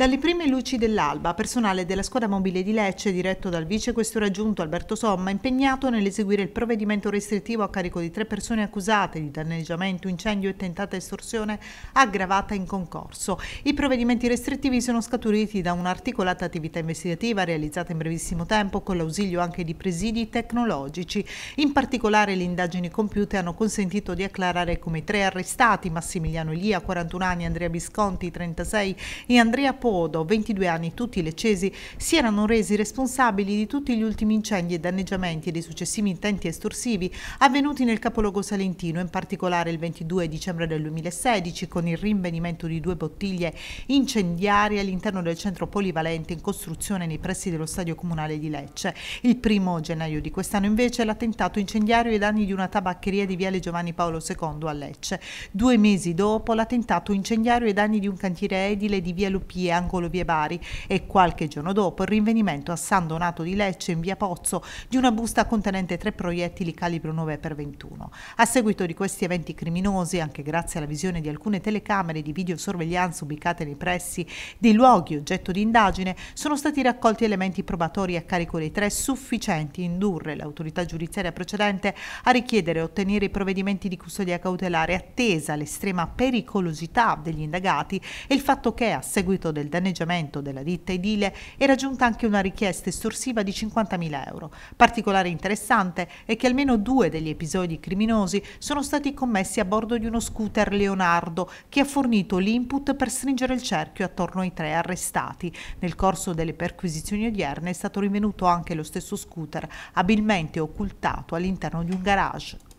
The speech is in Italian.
Dalle prime luci dell'alba, personale della squadra mobile di Lecce, diretto dal vice questore aggiunto Alberto Somma, impegnato nell'eseguire il provvedimento restrittivo a carico di tre persone accusate di danneggiamento, incendio e tentata estorsione aggravata in concorso. I provvedimenti restrittivi sono scaturiti da un'articolata attività investigativa realizzata in brevissimo tempo con l'ausilio anche di presidi tecnologici. In particolare le indagini compiute hanno consentito di acclarare come i tre arrestati, Massimiliano Elia, 41 anni, Andrea Visconti, 36 e Andrea Po, Codo, 22 anni, tutti leccesi, si erano resi responsabili di tutti gli ultimi incendi e danneggiamenti e dei successivi intenti estorsivi avvenuti nel capoluogo salentino, in particolare il 22 dicembre del 2016 con il rinvenimento di due bottiglie incendiarie all'interno del centro polivalente in costruzione nei pressi dello stadio comunale di Lecce. Il primo gennaio di quest'anno invece l'attentato incendiario ai danni di una tabaccheria di Viale Giovanni Paolo II a Lecce. Due mesi dopo l'attentato incendiario ai danni di un cantiere edile di Via Lupia triangolo Via Bari e qualche giorno dopo il rinvenimento a San Donato di Lecce in Via Pozzo di una busta contenente tre proiettili calibro 9x21. A seguito di questi eventi criminosi, anche grazie alla visione di alcune telecamere di videosorveglianza ubicate nei pressi dei luoghi oggetto di indagine, sono stati raccolti elementi probatori a carico dei tre sufficienti a indurre l'autorità giudiziaria precedente a richiedere e ottenere i provvedimenti di custodia cautelare attesa l'estrema pericolosità degli indagati e il fatto che a seguito del del danneggiamento della ditta edile era giunta anche una richiesta estorsiva di 50.000 euro. Particolare interessante è che almeno due degli episodi criminosi sono stati commessi a bordo di uno scooter Leonardo che ha fornito l'input per stringere il cerchio attorno ai tre arrestati. Nel corso delle perquisizioni odierne è stato rinvenuto anche lo stesso scooter, abilmente occultato all'interno di un garage.